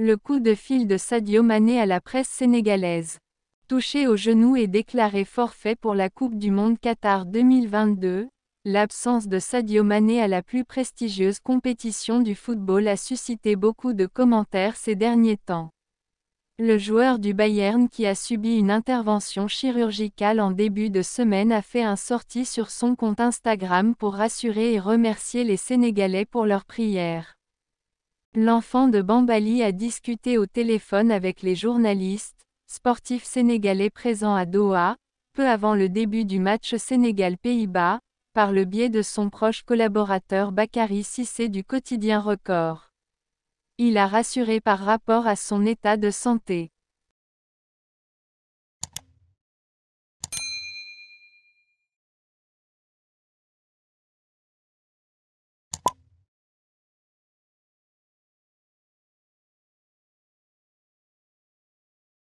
Le coup de fil de Sadio Mané à la presse sénégalaise. Touché au genou et déclaré forfait pour la Coupe du Monde Qatar 2022, l'absence de Sadio Mané à la plus prestigieuse compétition du football a suscité beaucoup de commentaires ces derniers temps. Le joueur du Bayern qui a subi une intervention chirurgicale en début de semaine a fait un sorti sur son compte Instagram pour rassurer et remercier les Sénégalais pour leurs prières. L'enfant de Bambali a discuté au téléphone avec les journalistes, sportifs sénégalais présents à Doha, peu avant le début du match Sénégal-Pays-Bas, par le biais de son proche collaborateur Bakary Sissé du quotidien Record. Il a rassuré par rapport à son état de santé.